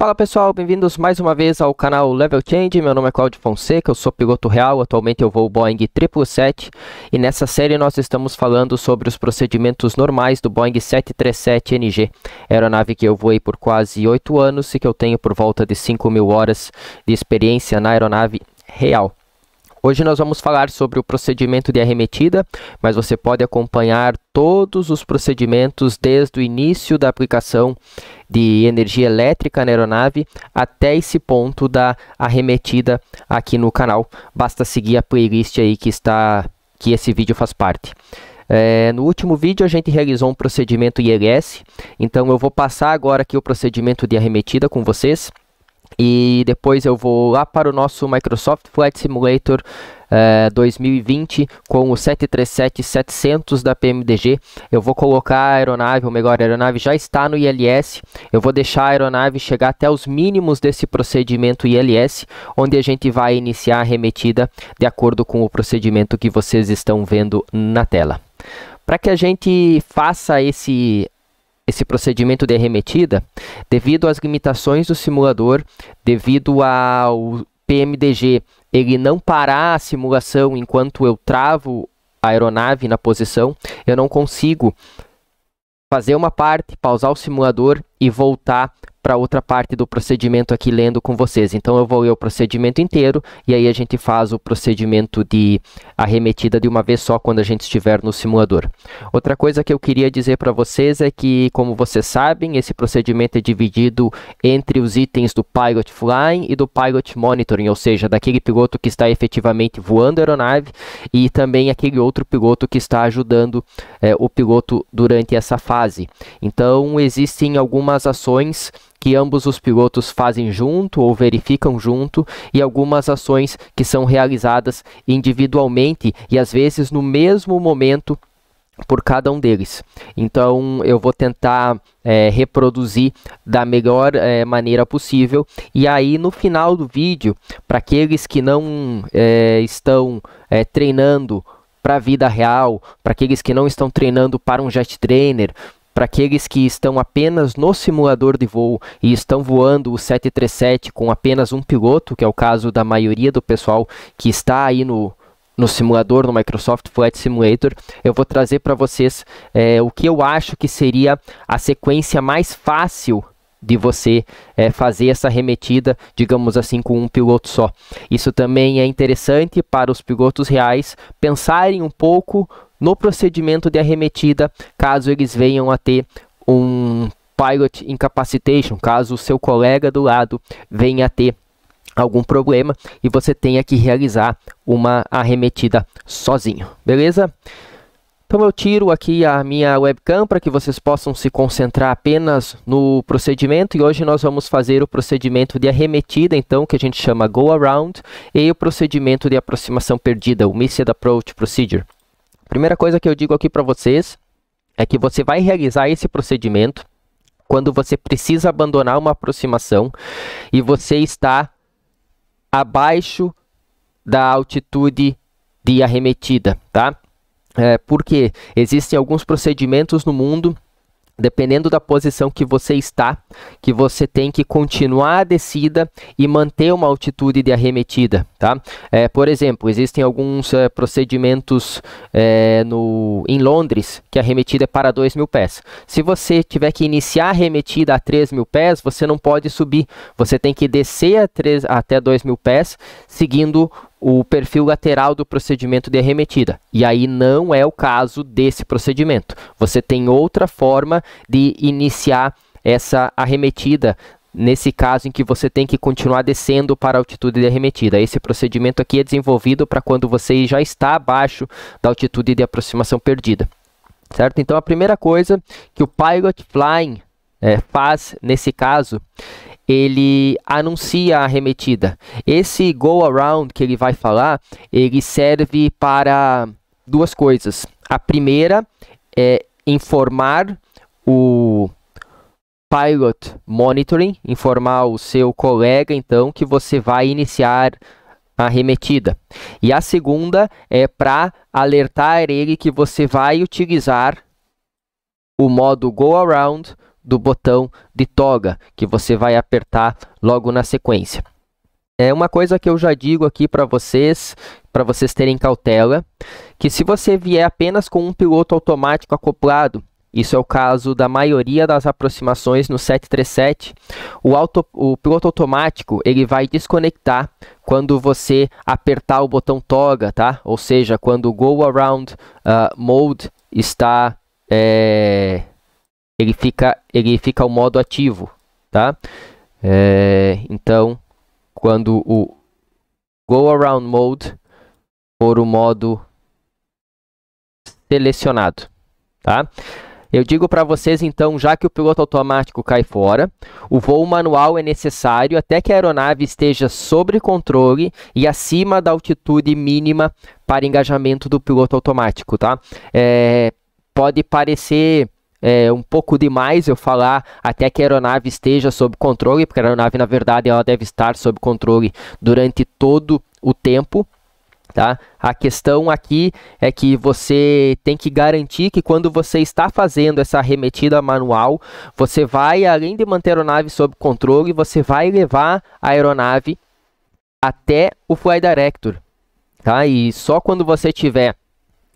Fala pessoal, bem-vindos mais uma vez ao canal Level Change, meu nome é Claudio Fonseca, eu sou piloto real, atualmente eu vou Boeing 777 e nessa série nós estamos falando sobre os procedimentos normais do Boeing 737NG, é aeronave que eu voei por quase 8 anos e que eu tenho por volta de 5 mil horas de experiência na aeronave real. Hoje nós vamos falar sobre o procedimento de arremetida, mas você pode acompanhar todos os procedimentos desde o início da aplicação de energia elétrica na aeronave até esse ponto da arremetida aqui no canal. Basta seguir a playlist aí que está que esse vídeo faz parte. É, no último vídeo a gente realizou um procedimento ILS, então eu vou passar agora aqui o procedimento de arremetida com vocês. E depois eu vou lá para o nosso Microsoft Flight Simulator Uh, eh, 2020 com o 737-700 da PMDG. Eu vou colocar a aeronave, ou melhor, a aeronave já está no ILS. Eu vou deixar a aeronave chegar até os mínimos desse procedimento ILS, onde a gente vai iniciar a remetida de acordo com o procedimento que vocês estão vendo na tela. Para que a gente faça esse esse procedimento de arremetida devido às limitações do simulador, devido ao PMDG ele não parar a simulação enquanto eu travo a aeronave na posição, eu não consigo fazer uma parte, pausar o simulador e voltar para outra parte do procedimento aqui lendo com vocês. Então eu vou ler o procedimento inteiro e aí a gente faz o procedimento de arremetida de uma vez só quando a gente estiver no simulador. Outra coisa que eu queria dizer para vocês é que, como vocês sabem, esse procedimento é dividido entre os itens do Pilot Flying e do Pilot Monitoring, ou seja, daquele piloto que está efetivamente voando a aeronave e também aquele outro piloto que está ajudando é, o piloto durante essa fase. Então existem algumas algumas ações que ambos os pilotos fazem junto ou verificam junto e algumas ações que são realizadas individualmente e às vezes no mesmo momento por cada um deles. Então eu vou tentar é, reproduzir da melhor é, maneira possível. E aí no final do vídeo, para aqueles que não é, estão é, treinando para a vida real, para aqueles que não estão treinando para um jet trainer, para aqueles que estão apenas no simulador de voo e estão voando o 737 com apenas um piloto, que é o caso da maioria do pessoal que está aí no, no simulador, no Microsoft Flight Simulator, eu vou trazer para vocês é, o que eu acho que seria a sequência mais fácil de você é, fazer essa remetida, digamos assim, com um piloto só. Isso também é interessante para os pilotos reais pensarem um pouco no procedimento de arremetida, caso eles venham a ter um pilot incapacitation, caso o seu colega do lado venha a ter algum problema e você tenha que realizar uma arremetida sozinho, beleza? Então eu tiro aqui a minha webcam para que vocês possam se concentrar apenas no procedimento e hoje nós vamos fazer o procedimento de arremetida, então, que a gente chama go around, e o procedimento de aproximação perdida, o missed approach procedure. Primeira coisa que eu digo aqui para vocês é que você vai realizar esse procedimento quando você precisa abandonar uma aproximação e você está abaixo da altitude de arremetida, tá? É, porque existem alguns procedimentos no mundo dependendo da posição que você está, que você tem que continuar a descida e manter uma altitude de arremetida, tá? É, por exemplo, existem alguns é, procedimentos é, no, em Londres que a arremetida é para 2 mil pés. Se você tiver que iniciar a arremetida a 3 mil pés, você não pode subir, você tem que descer a 3, até 2 mil pés, seguindo o perfil lateral do procedimento de arremetida. E aí não é o caso desse procedimento. Você tem outra forma de iniciar essa arremetida nesse caso em que você tem que continuar descendo para a altitude de arremetida. Esse procedimento aqui é desenvolvido para quando você já está abaixo da altitude de aproximação perdida. Certo? Então, a primeira coisa que o Pilot Flying é, faz nesse caso ele anuncia a arremetida. Esse go around que ele vai falar, ele serve para duas coisas. A primeira é informar o pilot monitoring, informar o seu colega então que você vai iniciar a arremetida. E a segunda é para alertar ele que você vai utilizar o modo go around do botão de toga, que você vai apertar logo na sequência. É uma coisa que eu já digo aqui para vocês, para vocês terem cautela, que se você vier apenas com um piloto automático acoplado, isso é o caso da maioria das aproximações no 737, o, auto, o piloto automático ele vai desconectar quando você apertar o botão toga, tá? Ou seja, quando o Go Around uh, Mode está é, ele fica, ele fica o modo ativo, tá? É, então, quando o Go Around Mode for o modo selecionado, tá? Eu digo para vocês, então, já que o piloto automático cai fora, o voo manual é necessário até que a aeronave esteja sobre controle e acima da altitude mínima para engajamento do piloto automático, tá? É, pode parecer é um pouco demais eu falar até que a aeronave esteja sob controle, porque a aeronave, na verdade, ela deve estar sob controle durante todo o tempo. Tá? A questão aqui é que você tem que garantir que quando você está fazendo essa arremetida manual, você vai, além de manter a aeronave sob controle, você vai levar a aeronave até o Fly Director. Tá? E só quando você tiver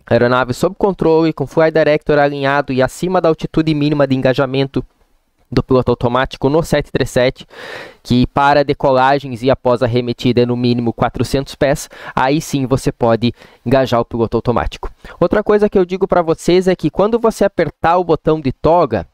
Aeronave sob controle, com fly director alinhado e acima da altitude mínima de engajamento do piloto automático no 737, que para decolagens e após a remetida é no mínimo 400 pés, aí sim você pode engajar o piloto automático. Outra coisa que eu digo para vocês é que quando você apertar o botão de toga,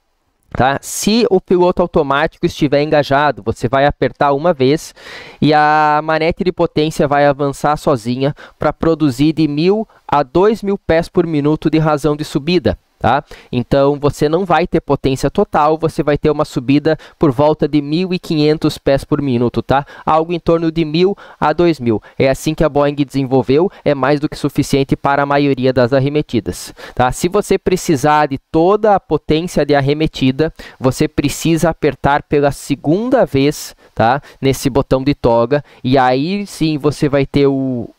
Tá? Se o piloto automático estiver engajado, você vai apertar uma vez e a manete de potência vai avançar sozinha para produzir de 1.000 a 2.000 pés por minuto de razão de subida. Tá? Então você não vai ter potência total, você vai ter uma subida por volta de 1.500 pés por minuto, tá? algo em torno de 1.000 a 2.000. É assim que a Boeing desenvolveu, é mais do que suficiente para a maioria das arremetidas. Tá? Se você precisar de toda a potência de arremetida, você precisa apertar pela segunda vez tá? nesse botão de toga, e aí sim você vai ter o,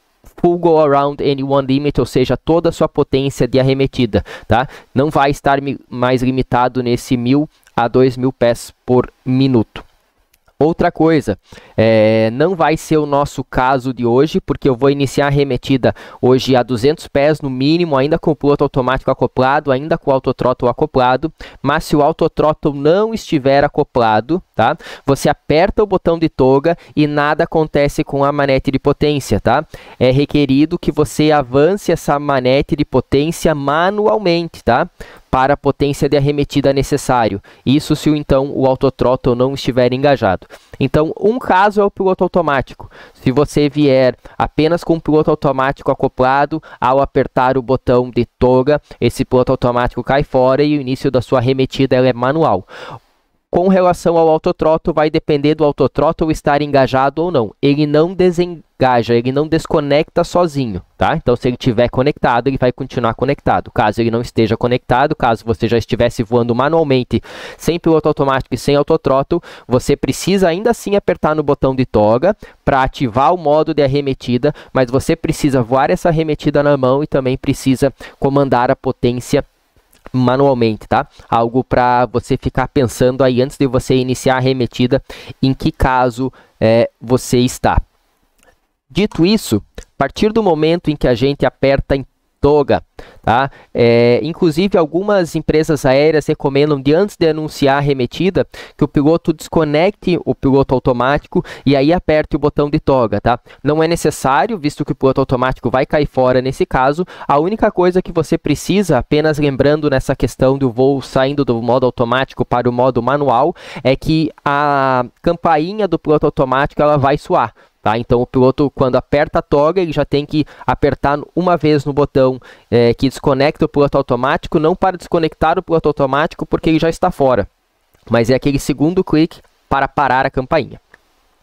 Full Go Around Any One Limit, ou seja, toda a sua potência de arremetida, tá? Não vai estar mais limitado nesse 1000 a 2000 pés por minuto. Outra coisa, é, não vai ser o nosso caso de hoje, porque eu vou iniciar a remetida hoje a 200 pés no mínimo, ainda com o piloto automático acoplado, ainda com o autotrótol acoplado, mas se o autotrótol não estiver acoplado, tá? Você aperta o botão de toga e nada acontece com a manete de potência, tá? É requerido que você avance essa manete de potência manualmente, tá? para a potência de arremetida necessário, isso se então o autotroto não estiver engajado. Então, um caso é o piloto automático. Se você vier apenas com o piloto automático acoplado, ao apertar o botão de toga, esse piloto automático cai fora e o início da sua arremetida é manual. Com relação ao autotroto, vai depender do autotroto estar engajado ou não. Ele não desengaja, ele não desconecta sozinho, tá? Então, se ele estiver conectado, ele vai continuar conectado. Caso ele não esteja conectado, caso você já estivesse voando manualmente, sem piloto automático e sem autotroto, você precisa ainda assim apertar no botão de toga para ativar o modo de arremetida, mas você precisa voar essa arremetida na mão e também precisa comandar a potência manualmente, tá? Algo para você ficar pensando aí antes de você iniciar a remetida em que caso é, você está. Dito isso, a partir do momento em que a gente aperta em toga. Tá? É, inclusive, algumas empresas aéreas recomendam de antes de anunciar a remetida que o piloto desconecte o piloto automático e aí aperte o botão de toga. Tá? Não é necessário, visto que o piloto automático vai cair fora nesse caso. A única coisa que você precisa, apenas lembrando nessa questão do voo saindo do modo automático para o modo manual, é que a campainha do piloto automático ela vai suar. Tá? Então o piloto, quando aperta a toga, ele já tem que apertar uma vez no botão é, que desconecta o piloto automático, não para desconectar o piloto automático, porque ele já está fora. Mas é aquele segundo clique para parar a campainha.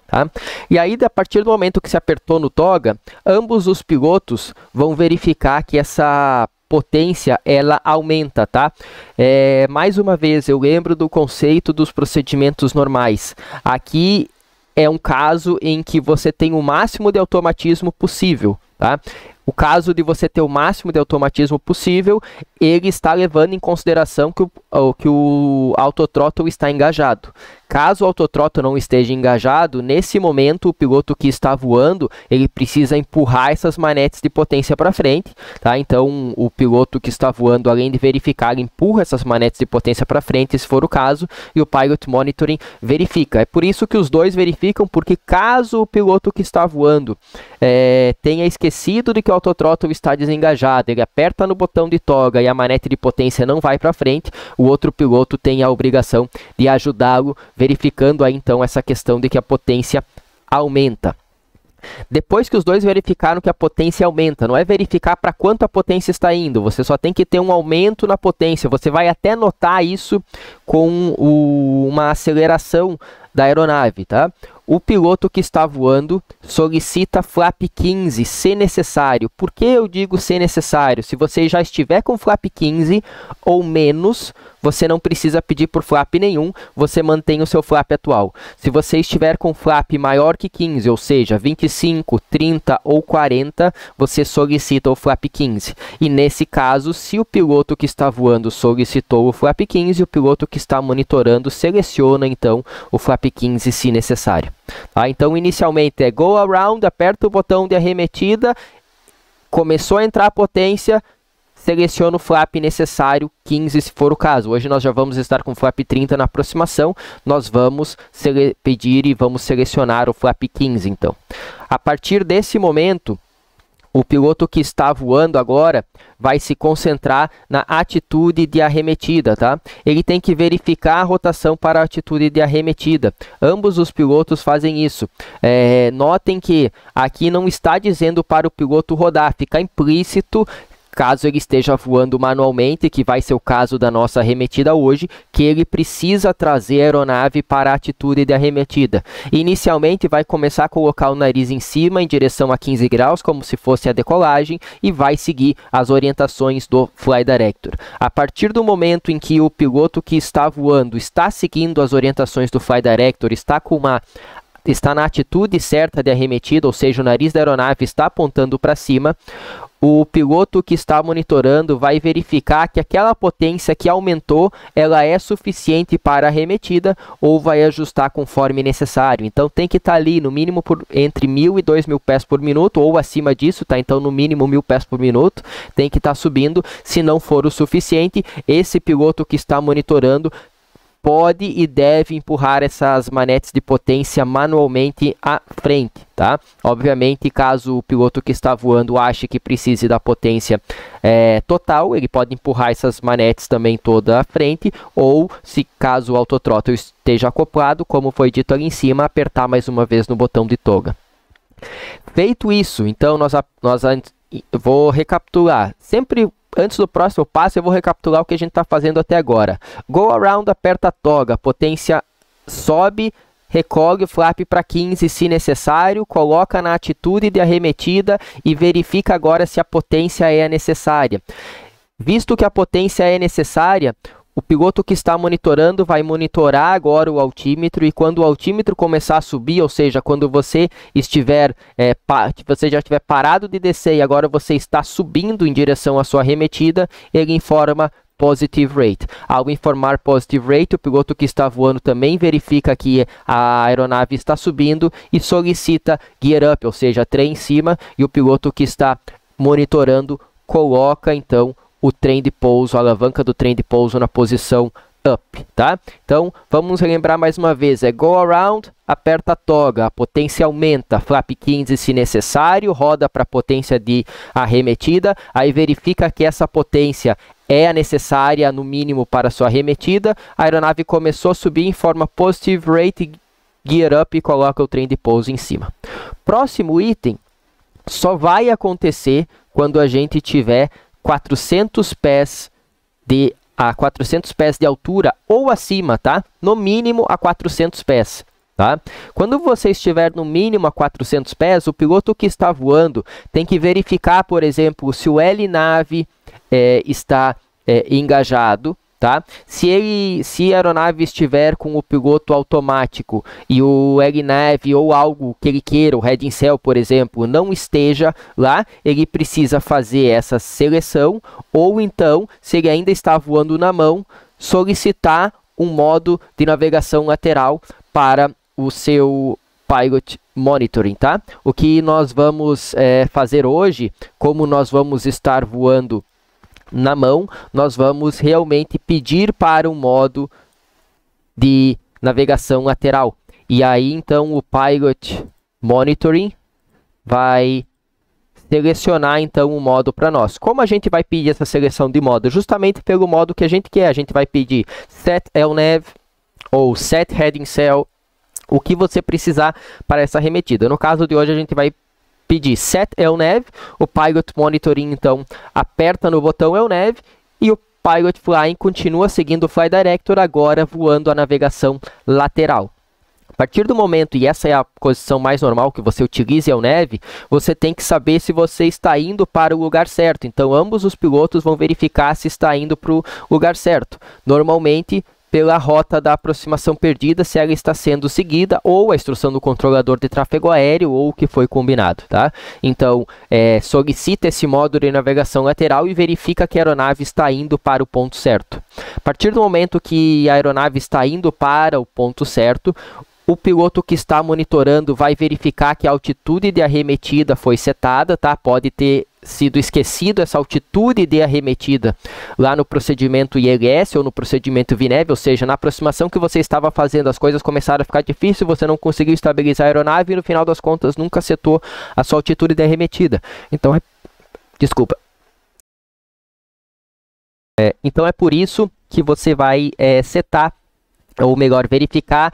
Tá? E aí, a partir do momento que se apertou no toga, ambos os pilotos vão verificar que essa potência ela aumenta, tá? É, mais uma vez, eu lembro do conceito dos procedimentos normais. Aqui é um caso em que você tem o máximo de automatismo possível, tá? O caso de você ter o máximo de automatismo possível, ele está levando em consideração que o, que o autothrottle está engajado. Caso o autotroto não esteja engajado, nesse momento o piloto que está voando, ele precisa empurrar essas manetes de potência para frente, tá? Então o piloto que está voando, além de verificar, empurra essas manetes de potência para frente, se for o caso, e o pilot monitoring verifica. É por isso que os dois verificam, porque caso o piloto que está voando é, tenha esquecido de que o autothrottle está é desengajado, ele aperta no botão de toga e a manete de potência não vai para frente, o outro piloto tem a obrigação de ajudá-lo, verificando aí então essa questão de que a potência aumenta. Depois que os dois verificaram que a potência aumenta, não é verificar para quanto a potência está indo, você só tem que ter um aumento na potência. Você vai até notar isso com o, uma aceleração da aeronave, tá? O piloto que está voando solicita flap 15, se necessário. Por que eu digo se necessário? Se você já estiver com flap 15 ou menos, você não precisa pedir por flap nenhum, você mantém o seu flap atual. Se você estiver com flap maior que 15, ou seja, 25, 30 ou 40, você solicita o flap 15. E nesse caso, se o piloto que está voando solicitou o flap 15, o piloto que está monitorando seleciona então o flap TAP 15 se necessário. Tá? Então, inicialmente é go around, aperta o botão de arremetida, começou a entrar a potência, seleciona o flap necessário, 15 se for o caso. Hoje nós já vamos estar com flap 30 na aproximação, nós vamos pedir e vamos selecionar o flap 15 então. A partir desse momento, o piloto que está voando agora vai se concentrar na atitude de arremetida, tá? Ele tem que verificar a rotação para a atitude de arremetida. Ambos os pilotos fazem isso. É, notem que aqui não está dizendo para o piloto rodar, fica implícito caso ele esteja voando manualmente, que vai ser o caso da nossa arremetida hoje, que ele precisa trazer a aeronave para a atitude de arremetida. Inicialmente vai começar a colocar o nariz em cima em direção a 15 graus, como se fosse a decolagem, e vai seguir as orientações do Fly Director. A partir do momento em que o piloto que está voando está seguindo as orientações do Fly Director, está com uma está na atitude certa de arremetida, ou seja, o nariz da aeronave está apontando para cima, o piloto que está monitorando vai verificar que aquela potência que aumentou, ela é suficiente para a arremetida ou vai ajustar conforme necessário. Então tem que estar tá ali no mínimo por, entre mil e dois mil pés por minuto ou acima disso, tá? Então no mínimo mil pés por minuto tem que estar tá subindo. Se não for o suficiente, esse piloto que está monitorando pode e deve empurrar essas manetes de potência manualmente à frente, tá? Obviamente, caso o piloto que está voando ache que precise da potência é, total, ele pode empurrar essas manetes também toda à frente, ou se caso o autothrottle esteja acoplado, como foi dito ali em cima, apertar mais uma vez no botão de toga. Feito isso, então nós, nós vou recapitular. Sempre Antes do próximo passo, eu vou recapitular o que a gente está fazendo até agora. Go around, aperta a toga, potência sobe, recolhe o flap para 15 se necessário, coloca na atitude de arremetida e verifica agora se a potência é necessária. Visto que a potência é necessária, o piloto que está monitorando vai monitorar agora o altímetro e quando o altímetro começar a subir, ou seja, quando você estiver, é, você já estiver parado de descer e agora você está subindo em direção à sua remetida, ele informa positive rate. Ao informar positive rate, o piloto que está voando também verifica que a aeronave está subindo e solicita gear up, ou seja, trem em cima, e o piloto que está monitorando coloca então o trem de pouso, a alavanca do trem de pouso na posição up, tá? Então, vamos relembrar mais uma vez, é go around, aperta a toga, a potência aumenta, flap 15 se necessário, roda para a potência de arremetida, aí verifica que essa potência é a necessária no mínimo para sua arremetida, a aeronave começou a subir em forma positive rate, gear up e coloca o trem de pouso em cima. Próximo item, só vai acontecer quando a gente tiver 400 pés de a 400 pés de altura ou acima, tá? No mínimo a 400 pés. Tá? Quando você estiver no mínimo a 400 pés, o piloto que está voando tem que verificar, por exemplo, se o L-nave é, eh, está é, engajado, Tá? Se, ele, se a aeronave estiver com o piloto automático e o airnave ou algo que ele queira, o Red cell por exemplo, não esteja lá, ele precisa fazer essa seleção ou então, se ele ainda está voando na mão, solicitar um modo de navegação lateral para o seu Pilot Monitoring, tá? O que nós vamos é, fazer hoje, como nós vamos estar voando na mão, nós vamos realmente pedir para um modo de navegação lateral. E aí, então, o Pilot Monitoring vai selecionar, então, o modo para nós. Como a gente vai pedir essa seleção de modo? Justamente pelo modo que a gente quer. A gente vai pedir set LNAV ou set heading cell, o que você precisar para essa remetida. No caso de hoje, a gente vai pedir set é Neve o Pilot Monitoring então aperta no botão é Neve e o Pilot Flying continua seguindo o Fly Director agora voando a navegação lateral. A partir do momento, e essa é a posição mais normal que você utilize El é neve, você tem que saber se você está indo para o lugar certo. Então, ambos os pilotos vão verificar se está indo para o lugar certo. Normalmente, pela rota da aproximação perdida, se ela está sendo seguida, ou a instrução do controlador de tráfego aéreo, ou o que foi combinado. Tá? Então, é, solicita esse módulo de navegação lateral e verifica que a aeronave está indo para o ponto certo. A partir do momento que a aeronave está indo para o ponto certo, o piloto que está monitorando vai verificar que a altitude de arremetida foi setada, tá? Pode ter sido esquecido essa altitude de arremetida lá no procedimento ILS ou no procedimento VNEB, ou seja, na aproximação que você estava fazendo, as coisas começaram a ficar difíceis, você não conseguiu estabilizar a aeronave e no final das contas nunca setou a sua altitude de arremetida. Então, é... desculpa. É, então é por isso que você vai é, setar, ou melhor, verificar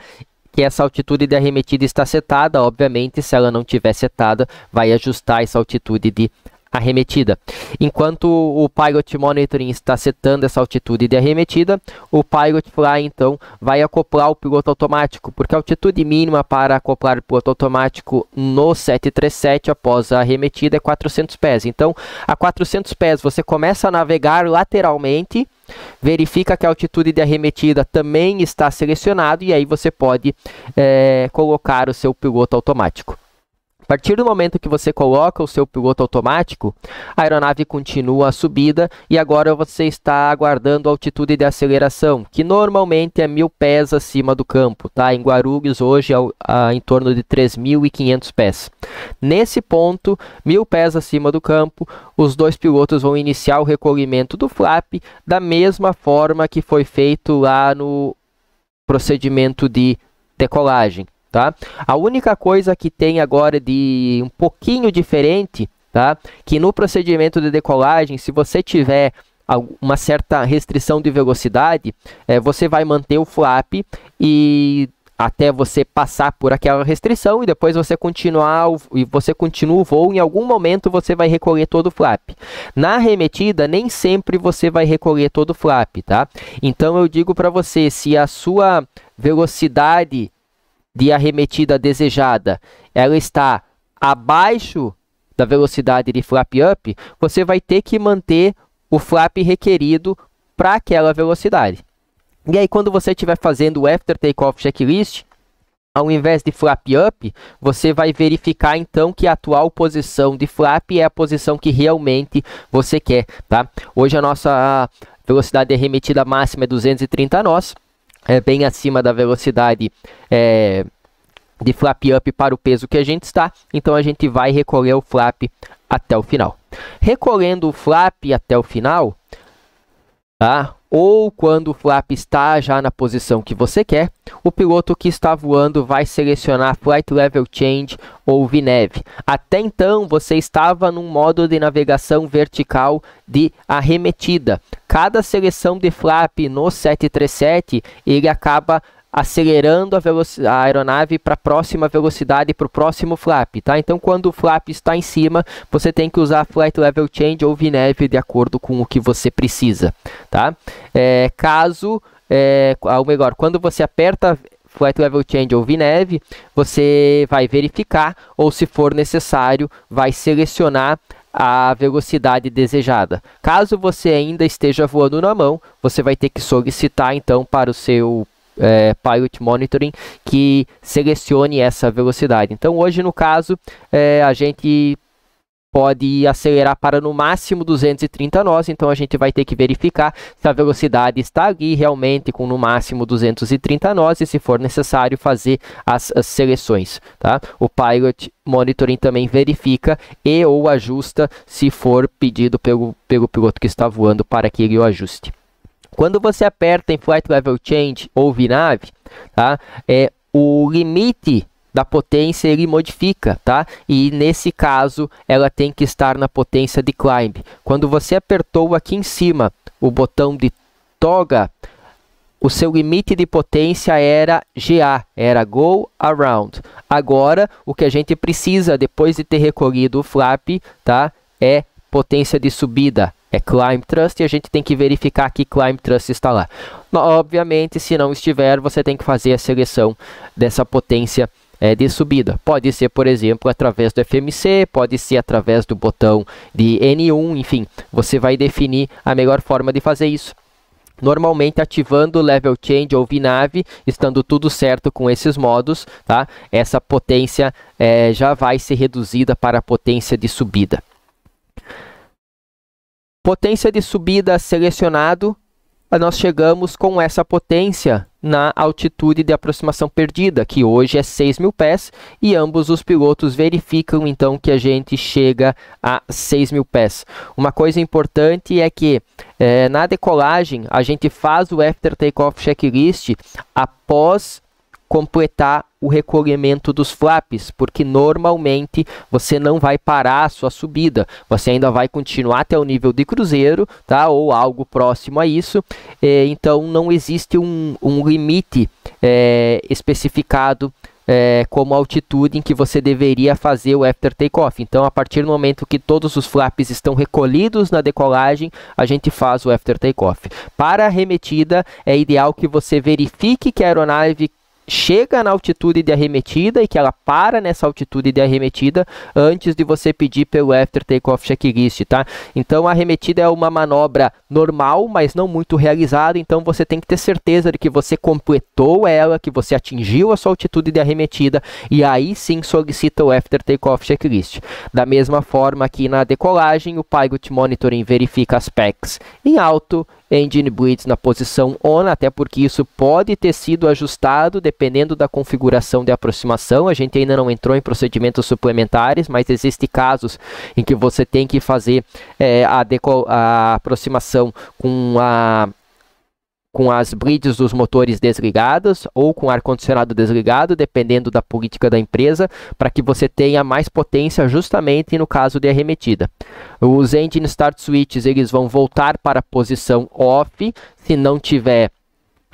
que essa altitude de arremetida está setada, obviamente, se ela não tiver setada, vai ajustar essa altitude de arremetida. Enquanto o Pilot Monitoring está setando essa altitude de arremetida, o Pilot Fly então vai acoplar o piloto automático, porque a altitude mínima para acoplar o piloto automático no 737 após a arremetida é 400 pés. Então, a 400 pés você começa a navegar lateralmente, verifica que a altitude de arremetida também está selecionada e aí você pode é, colocar o seu piloto automático. A partir do momento que você coloca o seu piloto automático, a aeronave continua a subida e agora você está aguardando a altitude de aceleração, que normalmente é mil pés acima do campo, tá? Em Guarulhos hoje é em torno de 3.500 pés. Nesse ponto, mil pés acima do campo, os dois pilotos vão iniciar o recolhimento do flap da mesma forma que foi feito lá no procedimento de decolagem tá? A única coisa que tem agora de um pouquinho diferente, tá? Que no procedimento de decolagem, se você tiver uma certa restrição de velocidade, é, você vai manter o flap e até você passar por aquela restrição e depois você continuar e você continua o voo em algum momento você vai recolher todo o flap. Na remetida nem sempre você vai recolher todo o flap, tá? Então eu digo para você, se a sua velocidade de arremetida desejada ela está abaixo da velocidade de flap up, você vai ter que manter o flap requerido para aquela velocidade. E aí, quando você estiver fazendo o after takeoff checklist, ao invés de flap up, você vai verificar então que a atual posição de flap é a posição que realmente você quer, tá? Hoje a nossa velocidade de arremetida máxima é 230 nós é, bem acima da velocidade é, de flap up para o peso que a gente está, então a gente vai recolher o flap até o final. Recolhendo o flap até o final, tá? ou quando o flap está já na posição que você quer, o piloto que está voando vai selecionar Flight Level Change ou VNAV. Até então, você estava num modo de navegação vertical de arremetida. Cada seleção de flap no 737, ele acaba acelerando a, a aeronave para a próxima velocidade, para o próximo flap, tá? Então, quando o flap está em cima, você tem que usar Flight Level Change ou VNAV de acordo com o que você precisa, tá? É, caso, é, ou melhor, quando você aperta Flight Level Change ou VNAV, você vai verificar ou, se for necessário, vai selecionar a velocidade desejada. Caso você ainda esteja voando na mão, você vai ter que solicitar então para o seu é, Pilot Monitoring que selecione essa velocidade. Então hoje no caso é, a gente pode acelerar para no máximo 230 nós, então a gente vai ter que verificar se a velocidade está ali realmente com no máximo 230 nós e se for necessário fazer as, as seleções, tá? O Pilot Monitoring também verifica e ou ajusta se for pedido pelo, pelo piloto que está voando para que ele o ajuste. Quando você aperta em Flight Level Change ou VNAV, tá? É, o limite da potência ele modifica, tá? E nesse caso ela tem que estar na potência de climb. Quando você apertou aqui em cima o botão de toga, o seu limite de potência era GA, era go around. Agora o que a gente precisa depois de ter recolhido o flap, tá? É potência de subida, é Climb Trust e a gente tem que verificar que Climb Trust está lá. Obviamente, se não estiver, você tem que fazer a seleção dessa potência é, de subida. Pode ser, por exemplo, através do FMC, pode ser através do botão de N1, enfim, você vai definir a melhor forma de fazer isso. Normalmente ativando level change ou VNAV, estando tudo certo com esses modos, tá? Essa potência é, já vai ser reduzida para a potência de subida. Potência de subida selecionado, nós chegamos com essa potência na altitude de aproximação perdida, que hoje é 6 mil pés, e ambos os pilotos verificam então que a gente chega a 6 mil pés. Uma coisa importante é que é, na decolagem a gente faz o after takeoff checklist após completar o recolhimento dos flaps, porque normalmente você não vai parar a sua subida, você ainda vai continuar até o nível de cruzeiro, tá? Ou algo próximo a isso. É, então não existe um, um limite é, especificado é, como altitude em que você deveria fazer o after takeoff. Então, a partir do momento que todos os flaps estão recolhidos na decolagem, a gente faz o after takeoff. Para a remetida, é ideal que você verifique que a aeronave chega na altitude de arremetida e que ela para nessa altitude de arremetida antes de você pedir pelo after takeoff checklist, tá? Então a arremetida é uma manobra normal, mas não muito realizada, então você tem que ter certeza de que você completou ela, que você atingiu a sua altitude de arremetida e aí sim solicita o after takeoff checklist. Da mesma forma que na decolagem, o pilot monitoring verifica as PECs em alto Engine Blitz na posição ON, até porque isso pode ter sido ajustado dependendo da configuração de aproximação. A gente ainda não entrou em procedimentos suplementares, mas existem casos em que você tem que fazer é, a, a aproximação com a com as brides dos motores desligadas ou com ar-condicionado desligado, dependendo da política da empresa, para que você tenha mais potência justamente no caso de arremetida. Os engine start switches eles vão voltar para a posição off se não tiver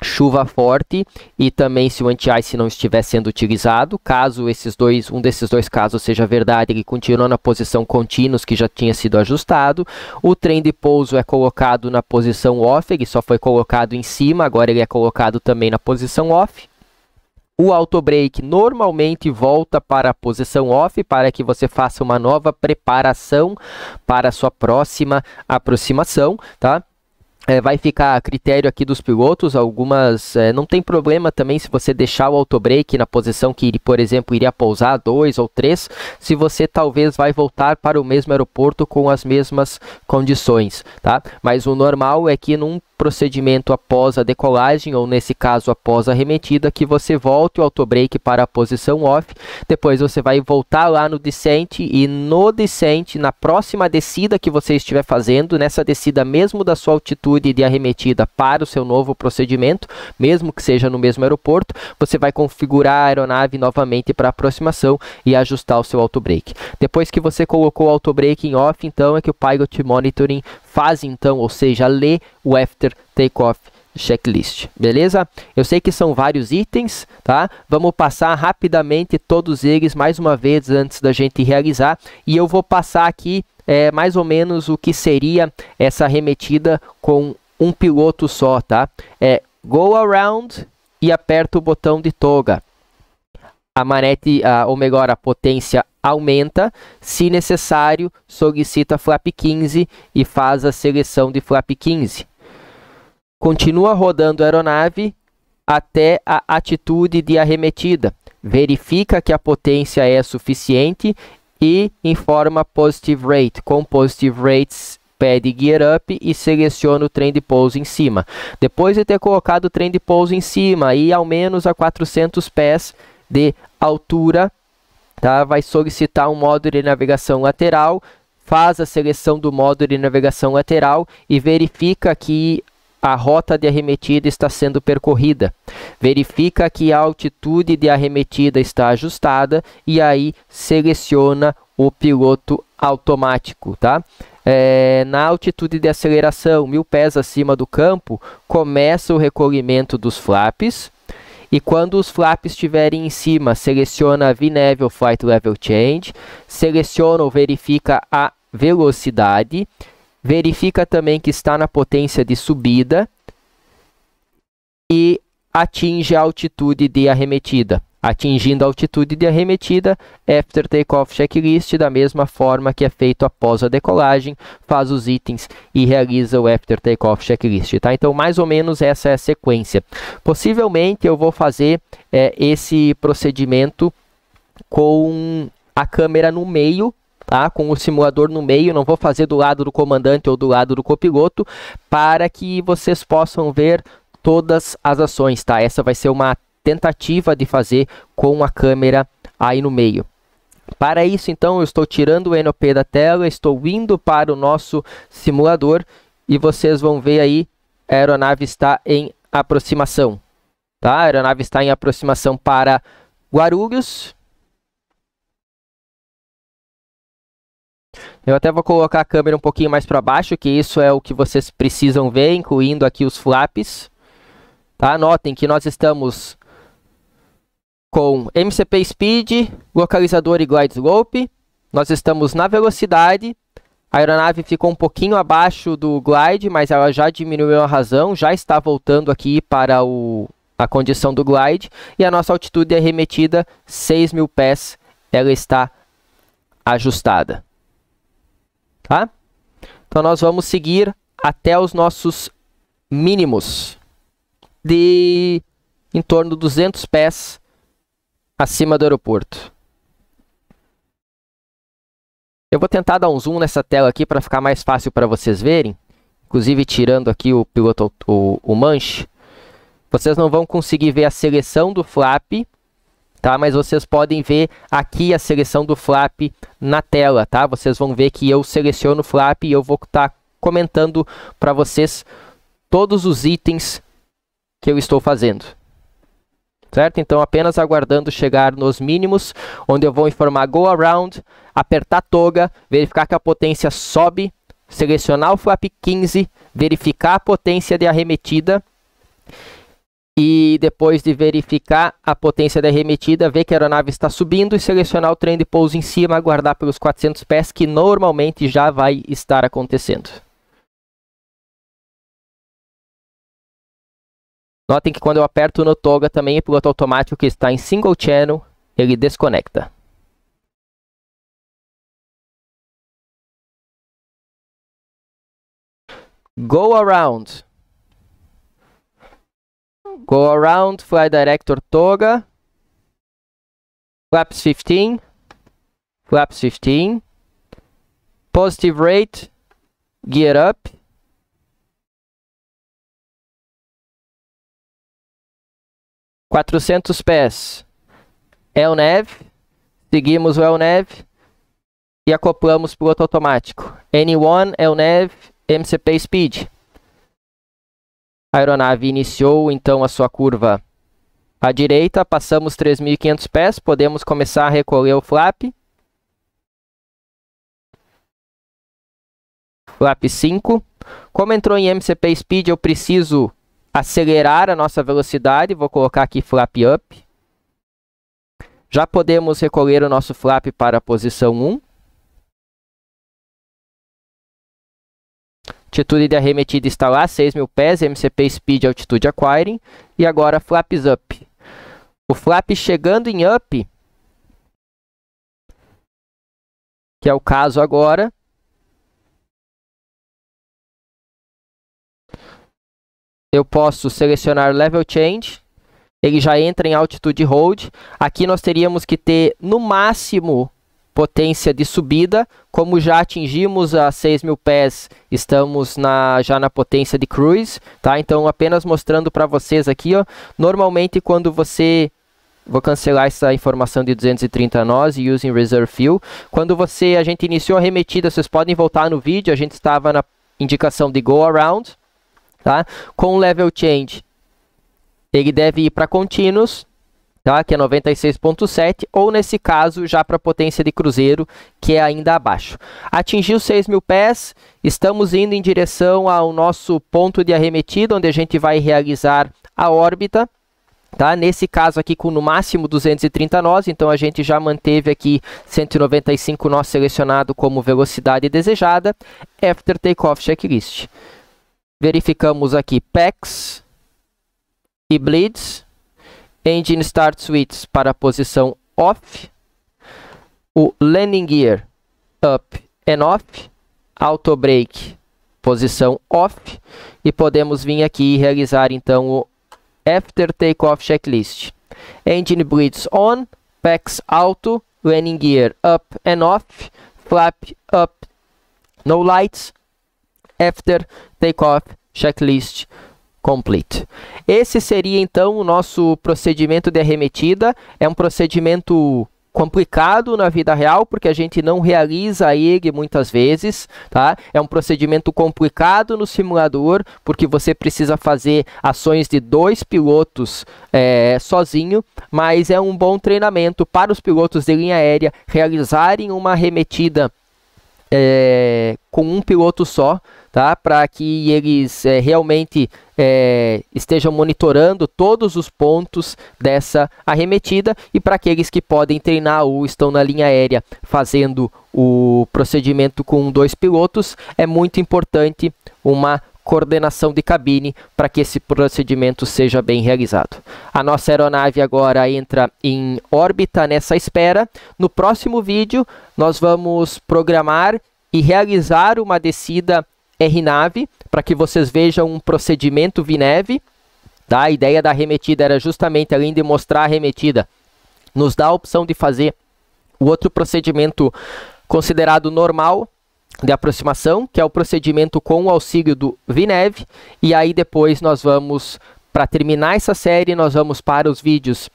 chuva forte e também se o anti-ice não estiver sendo utilizado, caso esses dois, um desses dois casos seja verdade, ele continua na posição contínuos que já tinha sido ajustado. O trem de pouso é colocado na posição off, ele só foi colocado em cima, agora ele é colocado também na posição off. O autobrake normalmente volta para a posição off para que você faça uma nova preparação para a sua próxima aproximação, tá? é, vai ficar a critério aqui dos pilotos, algumas. É, não tem problema também se você deixar o autobreak na posição que, por exemplo, iria pousar dois ou três, se você talvez vai voltar para o mesmo aeroporto com as mesmas condições, tá? Mas o normal é que num procedimento após a decolagem, ou nesse caso após a remetida, que você volte o autobrake para a posição off, depois você vai voltar lá no descente e no descente, na próxima descida que você estiver fazendo, nessa descida mesmo da sua altitude de arremetida para o seu novo procedimento, mesmo que seja no mesmo aeroporto, você vai configurar a aeronave novamente para aproximação e ajustar o seu autobrake. Depois que você colocou o autobrake em off, então é que o Pilot Monitoring fase então, ou seja, lê o after takeoff checklist, beleza? Eu sei que são vários itens, tá? Vamos passar rapidamente todos eles mais uma vez antes da gente realizar e eu vou passar aqui é, mais ou menos o que seria essa remetida com um piloto só, tá? É go around e aperta o botão de toga a manete, a, ou melhor, a potência aumenta. Se necessário, solicita flap 15 e faz a seleção de flap 15. Continua rodando a aeronave até a atitude de arremetida. Verifica que a potência é suficiente e informa positive rate. Com positive rates pede Gear Up e seleciona o trem de pouso em cima. Depois de ter colocado o trem de pouso em cima e ao menos a 400 pés, de altura, tá? vai solicitar um modo de navegação lateral, faz a seleção do modo de navegação lateral e verifica que a rota de arremetida está sendo percorrida. Verifica que a altitude de arremetida está ajustada e aí seleciona o piloto automático, tá? É, na altitude de aceleração, mil pés acima do campo, começa o recolhimento dos flaps e quando os flaps estiverem em cima, seleciona V-Level Flight Level Change, seleciona ou verifica a velocidade, verifica também que está na potência de subida e atinge a altitude de arremetida atingindo a altitude de arremetida, after takeoff checklist, da mesma forma que é feito após a decolagem, faz os itens e realiza o after takeoff checklist, tá? Então, mais ou menos essa é a sequência. Possivelmente eu vou fazer é, esse procedimento com a câmera no meio, tá? Com o simulador no meio, não vou fazer do lado do comandante ou do lado do copiloto, para que vocês possam ver todas as ações, tá? Essa vai ser uma tentativa de fazer com a câmera aí no meio. Para isso, então, eu estou tirando o NOP da tela, estou indo para o nosso simulador e vocês vão ver aí, a aeronave está em aproximação. Tá? A aeronave está em aproximação para Guarulhos. Eu até vou colocar a câmera um pouquinho mais para baixo, que isso é o que vocês precisam ver, incluindo aqui os flaps. Tá? Notem que nós estamos com MCP Speed, localizador e glide slope. Nós estamos na velocidade. A aeronave ficou um pouquinho abaixo do glide, mas ela já diminuiu a razão, já está voltando aqui para o, a condição do glide. E a nossa altitude é remetida 6 mil pés, ela está ajustada. Tá? Então nós vamos seguir até os nossos mínimos de em torno de 200 pés acima do aeroporto. Eu vou tentar dar um zoom nessa tela aqui para ficar mais fácil para vocês verem. Inclusive tirando aqui o piloto, o, o manche. Vocês não vão conseguir ver a seleção do flap, tá? Mas vocês podem ver aqui a seleção do flap na tela, tá? Vocês vão ver que eu seleciono o flap e eu vou estar tá comentando para vocês todos os itens que eu estou fazendo certo? Então apenas aguardando chegar nos mínimos, onde eu vou informar go around, apertar toga, verificar que a potência sobe, selecionar o flap 15, verificar a potência de arremetida e depois de verificar a potência da arremetida, ver que a aeronave está subindo e selecionar o trem de pouso em cima, aguardar pelos 400 pés que normalmente já vai estar acontecendo. Notem que quando eu aperto no toga também o piloto automático que está em single channel, ele desconecta. Go around. Go around, fly director toga. Flaps 15. Flaps 15. Positive rate, gear up. 400 pés El é Neve, seguimos o El Neve e acoplamos piloto automático. N1 El é Neve MCP Speed. A aeronave iniciou então a sua curva à direita, passamos 3.500 pés, podemos começar a recolher o flap. Flap 5. Como entrou em MCP Speed, eu preciso acelerar a nossa velocidade, vou colocar aqui flap up. Já podemos recolher o nosso flap para a posição 1. Altitude de arremetida está lá, 6 mil pés, MCP Speed Altitude Acquiring. E agora flaps up. O flap chegando em up, que é o caso agora, eu posso selecionar Level Change, ele já entra em Altitude Hold. Aqui nós teríamos que ter, no máximo, potência de subida. Como já atingimos a 6.000 pés, estamos na, já na potência de cruise. Tá? Então, apenas mostrando para vocês aqui, ó, normalmente quando você Vou cancelar essa informação de 230 nós e using reserve fuel. Quando você a gente iniciou a remetida, vocês podem voltar no vídeo, a gente estava na indicação de go around. Tá? Com o level change, ele deve ir para continuous, tá? que é 96.7, ou nesse caso já para potência de cruzeiro, que é ainda abaixo. Atingiu 6 mil pés, estamos indo em direção ao nosso ponto de arremetida, onde a gente vai realizar a órbita. Tá? Nesse caso aqui com no máximo 230 nós, então a gente já manteve aqui 195 nós selecionado como velocidade desejada, after takeoff checklist verificamos aqui packs e bleeds, engine start switch para a posição off, o landing gear up and off, auto brake posição off e podemos vir aqui e realizar então o after takeoff checklist. Engine bleeds on, packs auto, landing gear up and off, flap up, no lights, after takeoff checklist complete. Esse seria então o nosso procedimento de arremetida. É um procedimento complicado na vida real, porque a gente não realiza ele muitas vezes, tá? É um procedimento complicado no simulador, porque você precisa fazer ações de dois pilotos é, sozinho, mas é um bom treinamento para os pilotos de linha aérea realizarem uma arremetida é, com um piloto só, tá? Para que eles é, realmente é, estejam monitorando todos os pontos dessa arremetida e para aqueles que podem treinar ou estão na linha aérea fazendo o procedimento com dois pilotos, é muito importante uma coordenação de cabine para que esse procedimento seja bem realizado. A nossa aeronave agora entra em órbita nessa espera. No próximo vídeo, nós vamos programar e realizar uma descida R-nave para que vocês vejam um procedimento v Tá? A ideia da arremetida era justamente, além de mostrar a arremetida, nos dá a opção de fazer o outro procedimento considerado normal, de aproximação, que é o procedimento com o auxílio do Vinev, e aí depois nós vamos para terminar essa série, nós vamos para os vídeos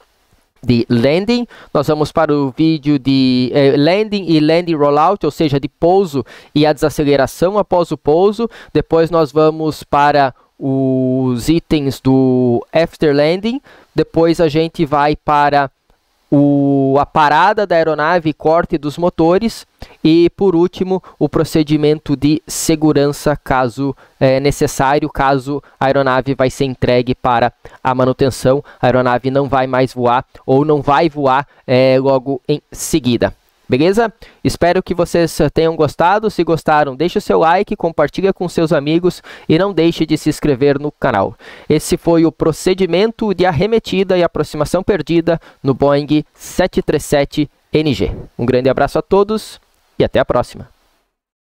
de landing, nós vamos para o vídeo de eh, landing e landing rollout, ou seja, de pouso e a desaceleração após o pouso. Depois nós vamos para os itens do after landing. Depois a gente vai para o, a parada da aeronave e corte dos motores e, por último, o procedimento de segurança caso é, necessário, caso a aeronave vai ser entregue para a manutenção, a aeronave não vai mais voar ou não vai voar é, logo em seguida. Beleza? Espero que vocês eh, tenham gostado. Se gostaram, deixe o seu like, compartilhe com seus amigos e não deixe de se inscrever no canal. Esse foi o procedimento de arremetida e aproximação perdida no Boeing 737 NG. Um grande abraço a todos e até a próxima.